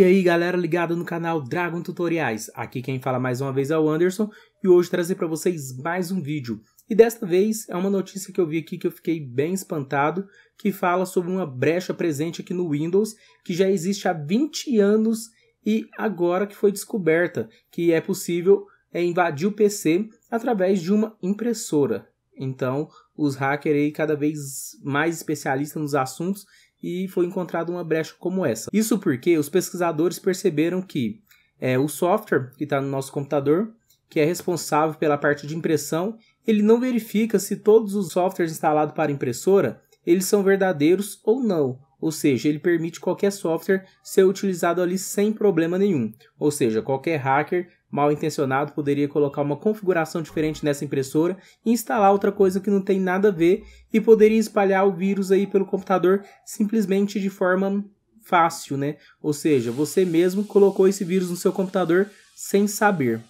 E aí galera ligada no canal Dragon Tutoriais, aqui quem fala mais uma vez é o Anderson e hoje trazer para vocês mais um vídeo. E desta vez é uma notícia que eu vi aqui que eu fiquei bem espantado, que fala sobre uma brecha presente aqui no Windows que já existe há 20 anos e agora que foi descoberta, que é possível é, invadir o PC através de uma impressora. Então, os hackers aí cada vez mais especialistas nos assuntos e foi encontrada uma brecha como essa. Isso porque os pesquisadores perceberam que é, o software que está no nosso computador, que é responsável pela parte de impressão, ele não verifica se todos os softwares instalados para impressora eles são verdadeiros ou não. Ou seja, ele permite qualquer software ser utilizado ali sem problema nenhum. Ou seja, qualquer hacker mal intencionado poderia colocar uma configuração diferente nessa impressora e instalar outra coisa que não tem nada a ver e poderia espalhar o vírus aí pelo computador simplesmente de forma fácil, né? Ou seja, você mesmo colocou esse vírus no seu computador sem saber.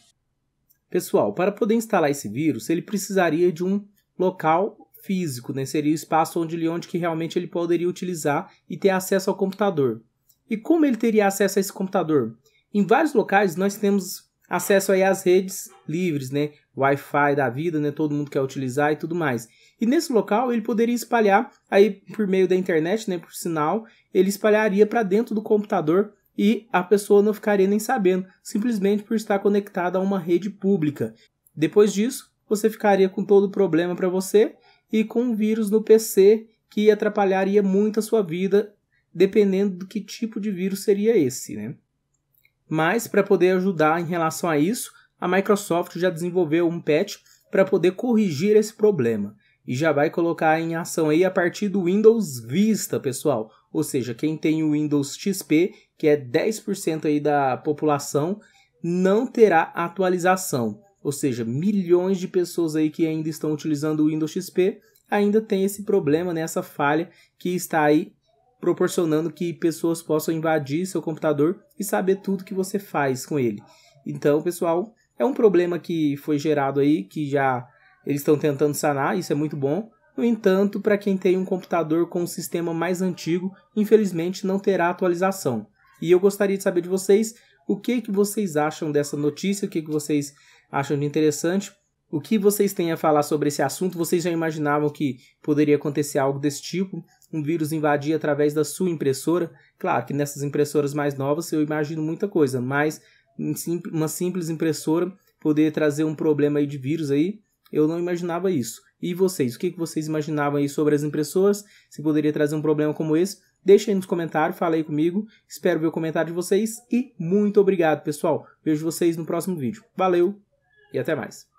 Pessoal, para poder instalar esse vírus, ele precisaria de um local físico, né? Seria o espaço onde ele, onde que realmente ele poderia utilizar e ter acesso ao computador. E como ele teria acesso a esse computador? Em vários locais nós temos acesso aí às redes livres, né? Wi-Fi da vida, né? Todo mundo quer utilizar e tudo mais. E nesse local ele poderia espalhar aí por meio da internet, né? Por sinal, ele espalharia para dentro do computador e a pessoa não ficaria nem sabendo, simplesmente por estar conectada a uma rede pública. Depois disso, você ficaria com todo o problema para você e com um vírus no PC que atrapalharia muito a sua vida, dependendo do que tipo de vírus seria esse, né? Mas para poder ajudar em relação a isso, a Microsoft já desenvolveu um patch para poder corrigir esse problema e já vai colocar em ação aí a partir do Windows Vista, pessoal. Ou seja, quem tem o Windows XP, que é 10% aí da população, não terá atualização. Ou seja, milhões de pessoas aí que ainda estão utilizando o Windows XP ainda tem esse problema, nessa né, falha que está aí proporcionando que pessoas possam invadir seu computador e saber tudo que você faz com ele. Então, pessoal, é um problema que foi gerado aí, que já eles estão tentando sanar, isso é muito bom. No entanto, para quem tem um computador com um sistema mais antigo, infelizmente não terá atualização. E eu gostaria de saber de vocês o que, que vocês acham dessa notícia, o que, que vocês acham de interessante. O que vocês têm a falar sobre esse assunto? Vocês já imaginavam que poderia acontecer algo desse tipo? um vírus invadir através da sua impressora. Claro que nessas impressoras mais novas eu imagino muita coisa, mas uma simples impressora poder trazer um problema aí de vírus aí, eu não imaginava isso. E vocês, o que vocês imaginavam aí sobre as impressoras? Se poderia trazer um problema como esse? Deixa aí nos comentários, fala aí comigo. Espero ver o comentário de vocês e muito obrigado, pessoal. Vejo vocês no próximo vídeo. Valeu e até mais.